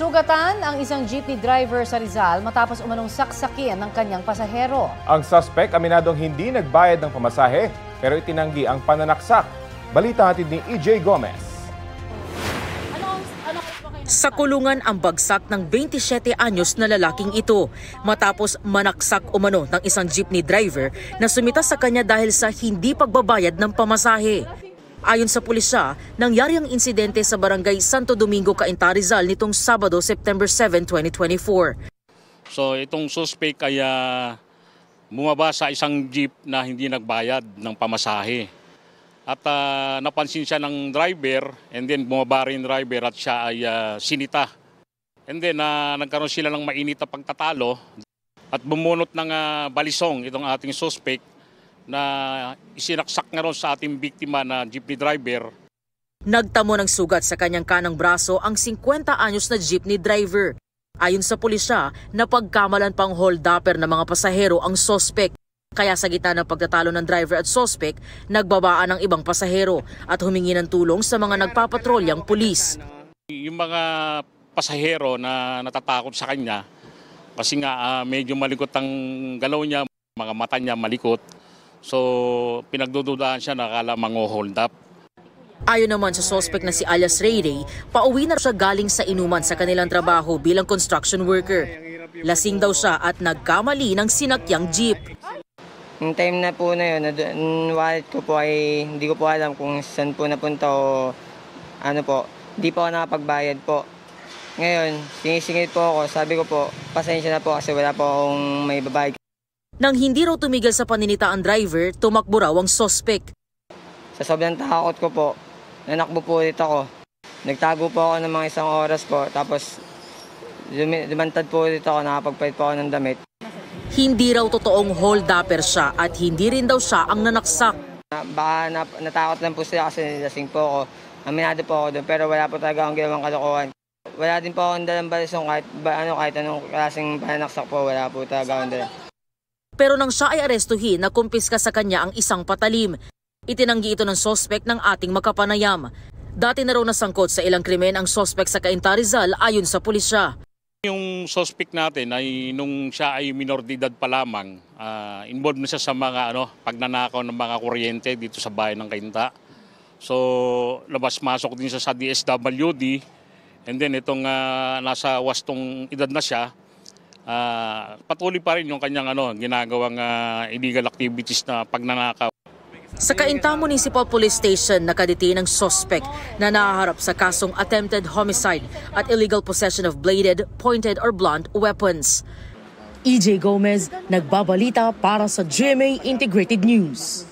Sugatan ang isang jeepney driver sa Rizal matapos umanong saksakin ng kanyang pasahero. Ang suspect aminadong hindi nagbayad ng pamasahe pero itinanggi ang pananaksak. Balita natin ni EJ Gomez. Sa kulungan ang bagsak ng 27 anyos na lalaking ito matapos manaksak umano ng isang jeepney driver na sumita sa kanya dahil sa hindi pagbabayad ng pamasahe. Ayon sa pulisya, nangyari ang insidente sa barangay Santo Domingo, Cainta Rizal nitong Sabado, September 7, 2024. So itong suspect ay uh, bumaba sa isang jeep na hindi nagbayad ng pamasahe. At uh, napansin siya ng driver and then bumaba rin driver at siya ay uh, sinita. And then uh, nagkaroon sila ng mainit na pagtatalo at bumunot ng uh, balisong itong ating suspect na isinaksak na sa ating biktima na jeepney driver. Nagtamo ng sugat sa kanyang kanang braso ang 50 anyos na jeepney driver. Ayon sa pulisya, napagkamalan pang hold-upper ng mga pasahero ang sospek. Kaya sa gitna ng pagtatalo ng driver at sospek, nagbabaan ang ibang pasahero at humingi ng tulong sa mga nagpapatrolyang pulis. Yung mga pasahero na natatakot sa kanya, kasi nga uh, medyo malikot ang galaw niya, mga mata niya malikot, So pinagdududahan siya nakala mango-hold up. Ayon naman sa sospek na si alias Rayday, pauwi na siya galing sa inuman sa kanilang trabaho bilang construction worker. Lasing daw siya at nagkamali ng sinakyang jeep. Yung time na po na yun, yung wallet ko po ay hindi ko po alam kung saan po napunta o ano po. Hindi po ako nakapagbayad po. Ngayon, sinisingit po ako. Sabi ko po, pasensya na po kasi wala po akong may babayad. Nang hindi raw tumigil sa paninita ang driver, tumakbo raw ang sospek. Sa sobrang takot ko po, nanakbo po ulit ako. Nagtago po ako ng mga isang oras po, tapos lumantad po ulit ako, nakapagpalit po ako ng damit. Hindi raw totoong hold-upper siya at hindi rin daw siya ang nanaksak. baka na, natakot lang po siya kasi nilasing po ako. Aminado po ako doon pero wala po talaga akong ginawang kalokohan. Wala din po akong dalang balisong kahit, ba, ano, kahit anong klaseng pananaksak po, wala po talaga akong dalang pero nang siya ay arestuhin, nakumpiska sa kanya ang isang patalim. Itinanggi ito ng sospek ng ating makapanayam. Dati na raw nasangkot sa ilang krimen ang sospek sa Cainta Rizal ayon sa pulisya. Yung sospek natin ay nung siya ay minoridad pa lamang, uh, involved na siya sa mga ano, pagnanakaw ng mga kuryente dito sa bahay ng Cainta. So labas-masok din siya sa DSWD and then itong uh, nasa wastong edad na siya, uh, patuloy pa rin yung kanyang ano, ginagawang uh, illegal activities na pagnanakaw. Sa Kainta Municipal Police Station, nakadetain ang suspect na nahaharap sa kasong attempted homicide at illegal possession of bladed, pointed or blunt weapons. EJ Gomez, nagbabalita para sa GMA Integrated News.